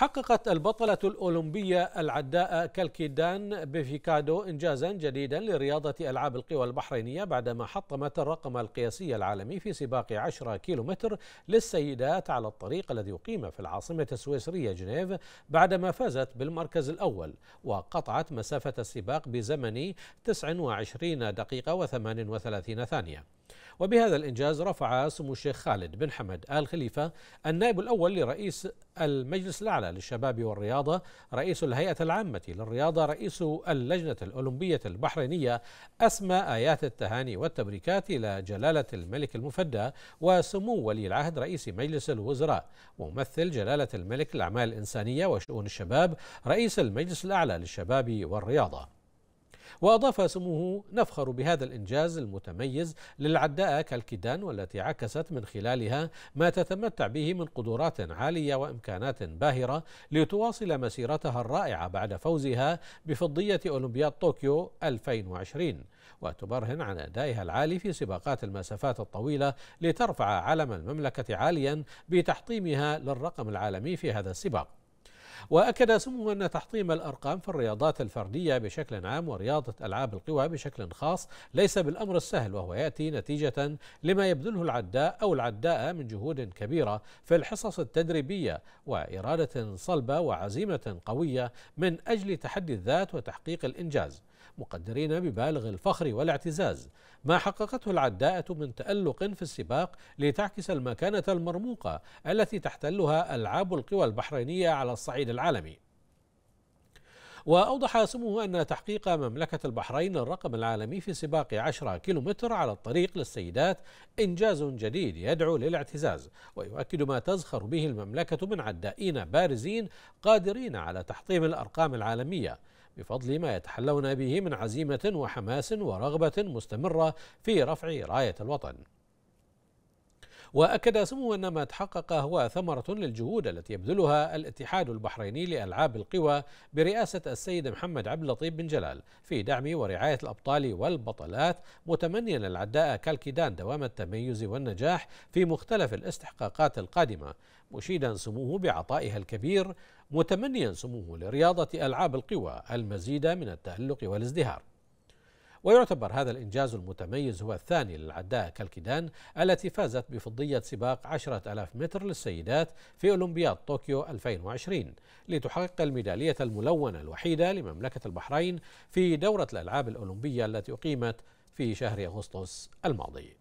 حققت البطلة الأولمبية العداء كالكيدان بفيكادو إنجازا جديدا لرياضة ألعاب القوى البحرينية بعدما حطمت الرقم القياسي العالمي في سباق 10 كيلومتر للسيدات على الطريق الذي أقيم في العاصمة السويسرية جنيف بعدما فازت بالمركز الأول وقطعت مسافة السباق بزمن 29 دقيقة و38 ثانية وبهذا الإنجاز رفع سمو الشيخ خالد بن حمد آل خليفة النائب الأول لرئيس المجلس الأعلى للشباب والرياضة رئيس الهيئة العامة للرياضة رئيس اللجنة الأولمبية البحرينية أسمى آيات التهاني والتبريكات إلى جلالة الملك المفدى وسمو ولي العهد رئيس مجلس الوزراء وممثل جلالة الملك الأعمال الإنسانية وشؤون الشباب رئيس المجلس الأعلى للشباب والرياضة وأضاف سموه نفخر بهذا الإنجاز المتميز للعداء كالكيدان والتي عكست من خلالها ما تتمتع به من قدرات عالية وإمكانات باهرة لتواصل مسيرتها الرائعة بعد فوزها بفضية أولمبياد طوكيو 2020 وتبرهن عن أدائها العالي في سباقات المسافات الطويلة لترفع علم المملكة عاليا بتحطيمها للرقم العالمي في هذا السباق وأكد سمو أن تحطيم الأرقام في الرياضات الفردية بشكل عام ورياضة ألعاب القوى بشكل خاص ليس بالأمر السهل وهو يأتي نتيجة لما يبذله العداء أو العداء من جهود كبيرة في الحصص التدريبية وإرادة صلبة وعزيمة قوية من أجل تحدي الذات وتحقيق الإنجاز مقدرين ببالغ الفخر والاعتزاز ما حققته العداءة من تألق في السباق لتعكس المكانة المرموقة التي تحتلها ألعاب القوى البحرينية على الصعيد العالمي وأوضح سموه أن تحقيق مملكة البحرين الرقم العالمي في سباق 10 كيلومتر على الطريق للسيدات إنجاز جديد يدعو للاعتزاز ويؤكد ما تزخر به المملكة من عدائين بارزين قادرين على تحطيم الأرقام العالمية بفضل ما يتحلون به من عزيمة وحماس ورغبة مستمرة في رفع راية الوطن وأكد سمو أن ما تحقق هو ثمرة للجهود التي يبذلها الاتحاد البحريني لألعاب القوى برئاسة السيد محمد عبد اللطيف بن جلال في دعم ورعاية الأبطال والبطلات متمنيا العداء كالكيدان دوام التميز والنجاح في مختلف الاستحقاقات القادمة مشيدا سموه بعطائها الكبير متمنيا سموه لرياضة ألعاب القوى المزيد من التألق والازدهار ويعتبر هذا الإنجاز المتميز هو الثاني للعداء كالكيدان التي فازت بفضية سباق 10000 متر للسيدات في أولمبياد طوكيو 2020 لتحقق الميدالية الملونة الوحيدة لمملكة البحرين في دورة الألعاب الأولمبية التي أقيمت في شهر أغسطس الماضي